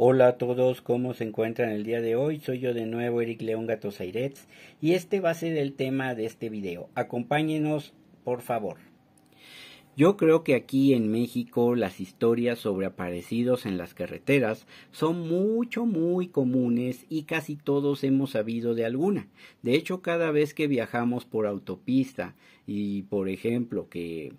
Hola a todos, ¿cómo se encuentran el día de hoy? Soy yo de nuevo, Eric León Gatosairets, y este va a ser el tema de este video. Acompáñenos, por favor. Yo creo que aquí en México las historias sobre aparecidos en las carreteras son mucho, muy comunes y casi todos hemos sabido de alguna. De hecho, cada vez que viajamos por autopista y, por ejemplo, que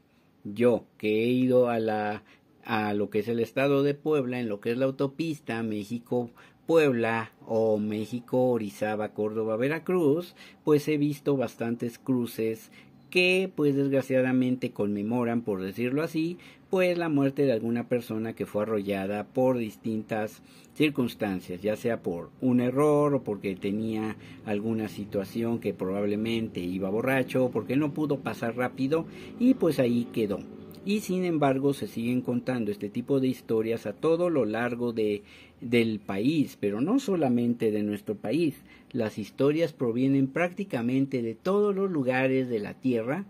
yo que he ido a la a lo que es el estado de Puebla, en lo que es la autopista México Puebla o México Orizaba Córdoba Veracruz, pues he visto bastantes cruces que pues desgraciadamente conmemoran, por decirlo así, pues la muerte de alguna persona que fue arrollada por distintas circunstancias, ya sea por un error o porque tenía alguna situación que probablemente iba borracho o porque no pudo pasar rápido y pues ahí quedó y sin embargo se siguen contando este tipo de historias a todo lo largo de, del país, pero no solamente de nuestro país. Las historias provienen prácticamente de todos los lugares de la Tierra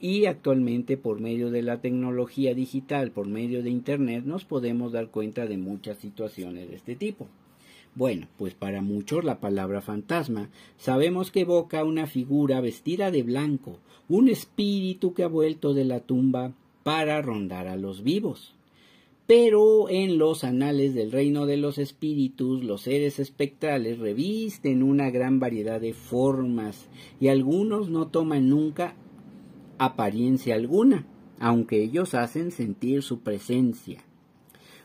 y actualmente por medio de la tecnología digital, por medio de Internet, nos podemos dar cuenta de muchas situaciones de este tipo. Bueno, pues para muchos la palabra fantasma sabemos que evoca una figura vestida de blanco, un espíritu que ha vuelto de la tumba para rondar a los vivos. Pero en los anales del reino de los espíritus, los seres espectrales revisten una gran variedad de formas y algunos no toman nunca apariencia alguna, aunque ellos hacen sentir su presencia.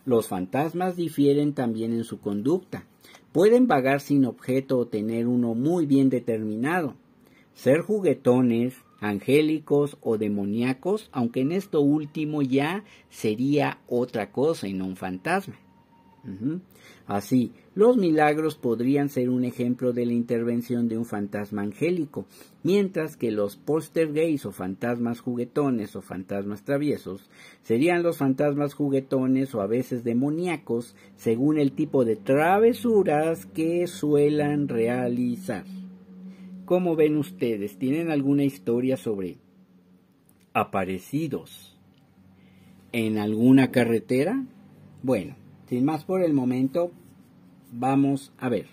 Los fantasmas difieren también en su conducta. Pueden vagar sin objeto o tener uno muy bien determinado, ser juguetones, angélicos o demoníacos, aunque en esto último ya sería otra cosa y no un fantasma. Así, los milagros podrían ser un ejemplo de la intervención de un fantasma angélico, mientras que los poster gays o fantasmas juguetones o fantasmas traviesos serían los fantasmas juguetones o a veces demoníacos según el tipo de travesuras que suelan realizar. ¿Cómo ven ustedes? ¿Tienen alguna historia sobre aparecidos en alguna carretera? Bueno, sin más por el momento, vamos a ver.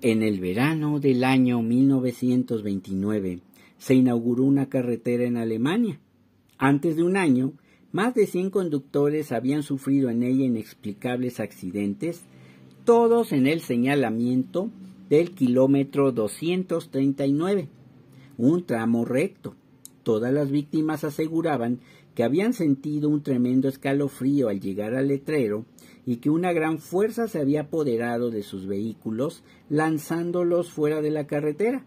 En el verano del año 1929 se inauguró una carretera en Alemania. Antes de un año, más de 100 conductores habían sufrido en ella inexplicables accidentes, todos en el señalamiento del kilómetro 239, un tramo recto. Todas las víctimas aseguraban que habían sentido un tremendo escalofrío al llegar al letrero y que una gran fuerza se había apoderado de sus vehículos lanzándolos fuera de la carretera.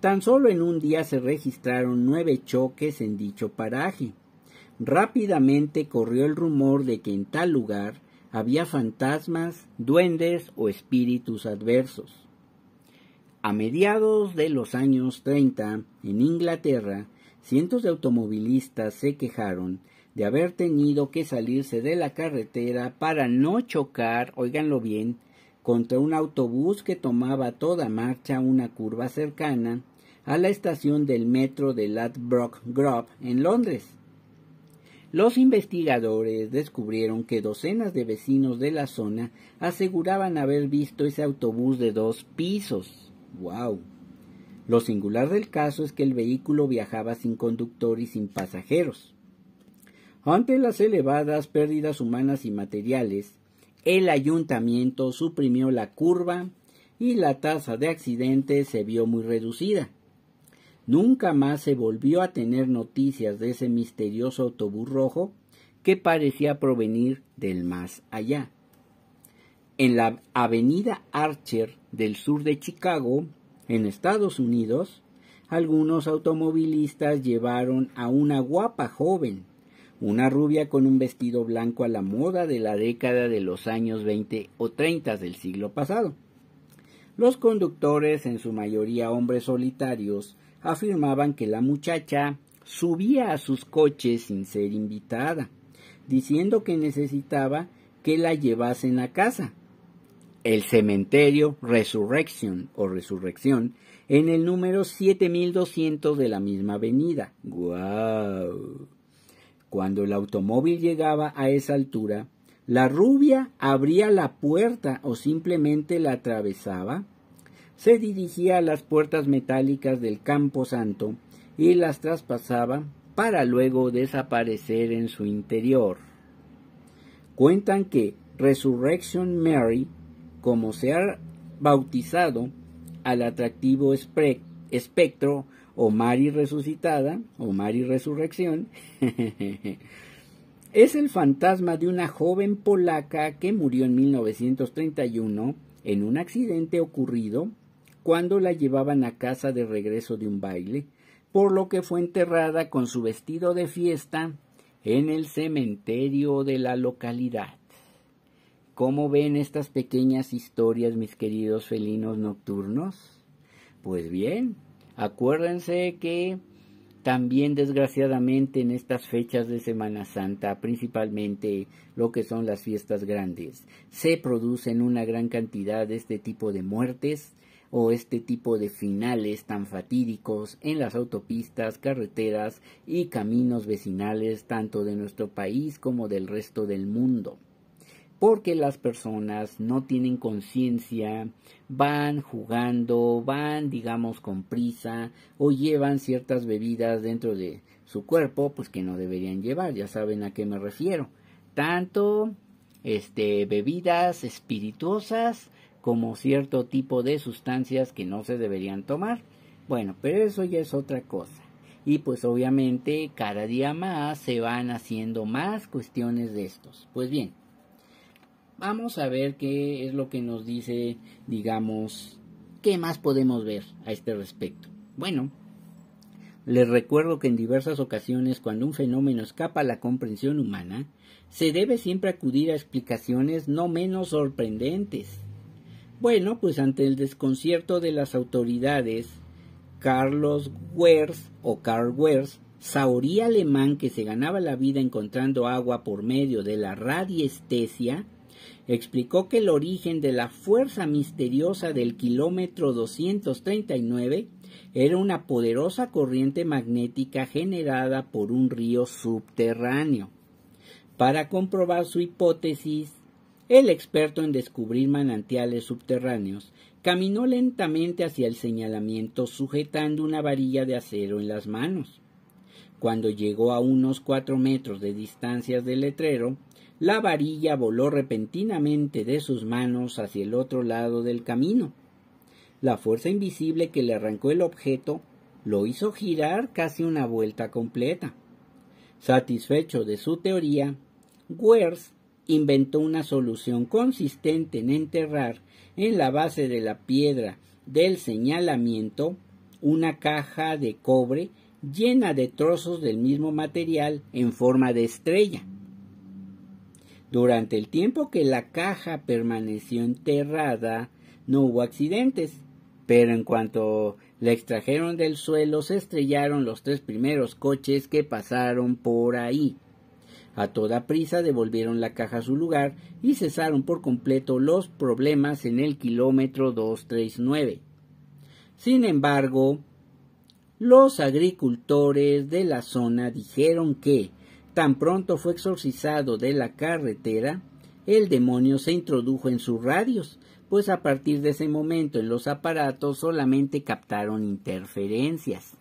Tan solo en un día se registraron nueve choques en dicho paraje. Rápidamente corrió el rumor de que en tal lugar había fantasmas, duendes o espíritus adversos. A mediados de los años 30, en Inglaterra, cientos de automovilistas se quejaron de haber tenido que salirse de la carretera para no chocar, oiganlo bien, contra un autobús que tomaba toda marcha una curva cercana a la estación del metro de Ladbroke Grove en Londres. Los investigadores descubrieron que docenas de vecinos de la zona aseguraban haber visto ese autobús de dos pisos. ¡Wow! Lo singular del caso es que el vehículo viajaba sin conductor y sin pasajeros. Ante las elevadas pérdidas humanas y materiales, el ayuntamiento suprimió la curva y la tasa de accidentes se vio muy reducida. Nunca más se volvió a tener noticias de ese misterioso autobús rojo que parecía provenir del más allá. En la avenida Archer del sur de Chicago, en Estados Unidos, algunos automovilistas llevaron a una guapa joven, una rubia con un vestido blanco a la moda de la década de los años 20 o 30 del siglo pasado. Los conductores, en su mayoría hombres solitarios, afirmaban que la muchacha subía a sus coches sin ser invitada, diciendo que necesitaba que la llevasen a casa. El cementerio Resurrection o Resurrección en el número 7200 de la misma avenida. ¡Guau! Cuando el automóvil llegaba a esa altura, la rubia abría la puerta o simplemente la atravesaba se dirigía a las puertas metálicas del campo santo y las traspasaba para luego desaparecer en su interior. Cuentan que Resurrection Mary, como se ha bautizado al atractivo espectro o Mary resucitada o Mary resurrección, es el fantasma de una joven polaca que murió en 1931 en un accidente ocurrido cuando la llevaban a casa de regreso de un baile, por lo que fue enterrada con su vestido de fiesta en el cementerio de la localidad. ¿Cómo ven estas pequeñas historias, mis queridos felinos nocturnos? Pues bien, acuérdense que también desgraciadamente en estas fechas de Semana Santa, principalmente lo que son las fiestas grandes, se producen una gran cantidad de este tipo de muertes o este tipo de finales tan fatídicos en las autopistas, carreteras y caminos vecinales tanto de nuestro país como del resto del mundo. Porque las personas no tienen conciencia, van jugando, van digamos con prisa o llevan ciertas bebidas dentro de su cuerpo pues que no deberían llevar, ya saben a qué me refiero. Tanto este bebidas espirituosas como cierto tipo de sustancias que no se deberían tomar. Bueno, pero eso ya es otra cosa. Y pues obviamente cada día más se van haciendo más cuestiones de estos. Pues bien, vamos a ver qué es lo que nos dice, digamos, qué más podemos ver a este respecto. Bueno, les recuerdo que en diversas ocasiones cuando un fenómeno escapa a la comprensión humana, se debe siempre acudir a explicaciones no menos sorprendentes bueno, pues ante el desconcierto de las autoridades, Carlos Wers o Carl Wers, saurí alemán que se ganaba la vida encontrando agua por medio de la radiestesia, explicó que el origen de la fuerza misteriosa del kilómetro 239 era una poderosa corriente magnética generada por un río subterráneo. Para comprobar su hipótesis, el experto en descubrir manantiales subterráneos caminó lentamente hacia el señalamiento sujetando una varilla de acero en las manos. Cuando llegó a unos cuatro metros de distancia del letrero, la varilla voló repentinamente de sus manos hacia el otro lado del camino. La fuerza invisible que le arrancó el objeto lo hizo girar casi una vuelta completa. Satisfecho de su teoría, Wers inventó una solución consistente en enterrar en la base de la piedra del señalamiento una caja de cobre llena de trozos del mismo material en forma de estrella. Durante el tiempo que la caja permaneció enterrada, no hubo accidentes, pero en cuanto la extrajeron del suelo, se estrellaron los tres primeros coches que pasaron por ahí. A toda prisa devolvieron la caja a su lugar y cesaron por completo los problemas en el kilómetro 239. Sin embargo, los agricultores de la zona dijeron que, tan pronto fue exorcizado de la carretera, el demonio se introdujo en sus radios, pues a partir de ese momento en los aparatos solamente captaron interferencias.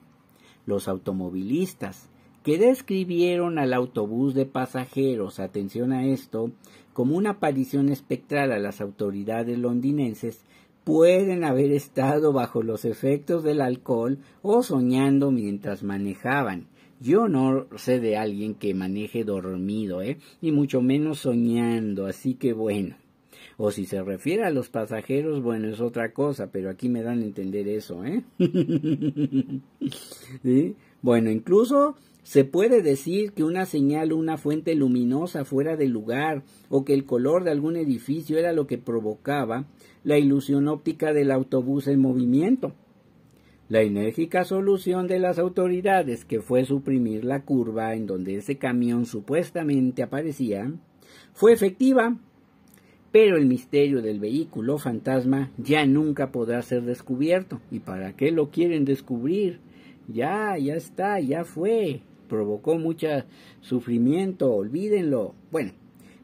Los automovilistas, que describieron al autobús de pasajeros, atención a esto, como una aparición espectral a las autoridades londinenses, pueden haber estado bajo los efectos del alcohol o soñando mientras manejaban. Yo no sé de alguien que maneje dormido, ¿eh? Y mucho menos soñando, así que bueno. O si se refiere a los pasajeros, bueno, es otra cosa, pero aquí me dan a entender eso, ¿eh? ¿Sí? Bueno, incluso se puede decir que una señal o una fuente luminosa fuera del lugar o que el color de algún edificio era lo que provocaba la ilusión óptica del autobús en movimiento. La enérgica solución de las autoridades, que fue suprimir la curva en donde ese camión supuestamente aparecía, fue efectiva, pero el misterio del vehículo fantasma ya nunca podrá ser descubierto. ¿Y para qué lo quieren descubrir? Ya, ya está, ya fue. Provocó mucho sufrimiento, olvídenlo. Bueno,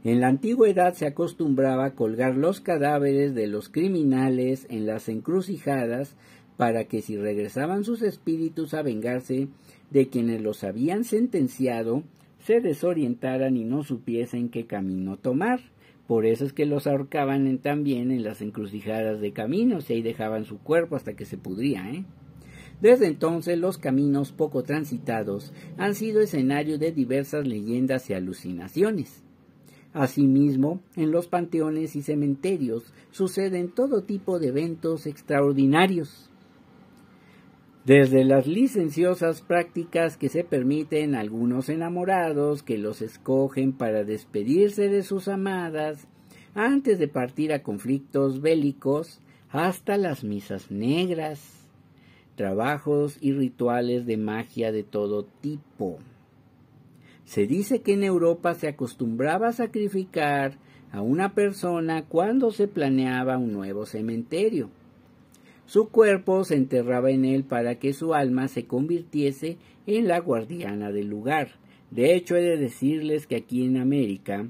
en la antigüedad se acostumbraba colgar los cadáveres de los criminales en las encrucijadas para que si regresaban sus espíritus a vengarse de quienes los habían sentenciado, se desorientaran y no supiesen qué camino tomar. Por eso es que los ahorcaban también en las encrucijadas de caminos y ahí dejaban su cuerpo hasta que se pudría, ¿eh? Desde entonces los caminos poco transitados han sido escenario de diversas leyendas y alucinaciones. Asimismo, en los panteones y cementerios suceden todo tipo de eventos extraordinarios. Desde las licenciosas prácticas que se permiten a algunos enamorados que los escogen para despedirse de sus amadas antes de partir a conflictos bélicos, hasta las misas negras trabajos y rituales de magia de todo tipo. Se dice que en Europa se acostumbraba a sacrificar a una persona cuando se planeaba un nuevo cementerio. Su cuerpo se enterraba en él para que su alma se convirtiese en la guardiana del lugar. De hecho, he de decirles que aquí en América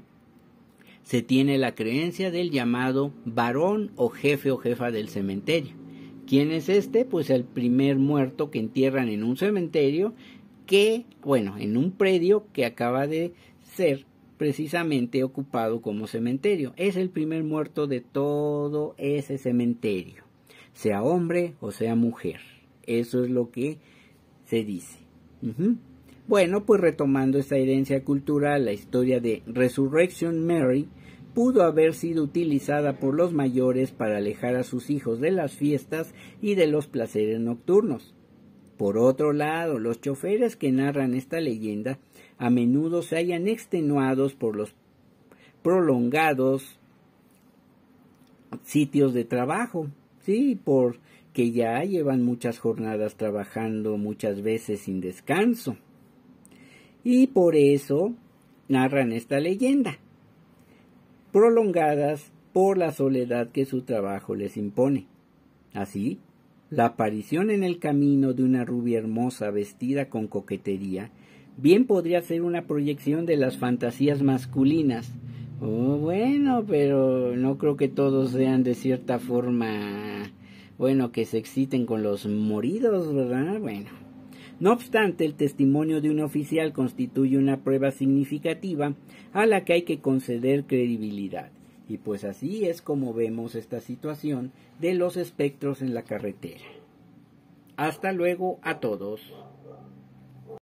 se tiene la creencia del llamado varón o jefe o jefa del cementerio ¿Quién es este? Pues el primer muerto que entierran en un cementerio que, bueno, en un predio que acaba de ser precisamente ocupado como cementerio. Es el primer muerto de todo ese cementerio, sea hombre o sea mujer. Eso es lo que se dice. Bueno, pues retomando esta herencia cultural, la historia de Resurrection Mary pudo haber sido utilizada por los mayores para alejar a sus hijos de las fiestas y de los placeres nocturnos. Por otro lado, los choferes que narran esta leyenda a menudo se hallan extenuados por los prolongados sitios de trabajo, sí, porque ya llevan muchas jornadas trabajando muchas veces sin descanso. Y por eso narran esta leyenda prolongadas por la soledad que su trabajo les impone. Así, la aparición en el camino de una rubia hermosa vestida con coquetería bien podría ser una proyección de las fantasías masculinas. Oh, bueno, pero no creo que todos sean de cierta forma, bueno, que se exciten con los moridos, ¿verdad? Bueno, no obstante, el testimonio de un oficial constituye una prueba significativa a la que hay que conceder credibilidad. Y pues así es como vemos esta situación de los espectros en la carretera. Hasta luego a todos.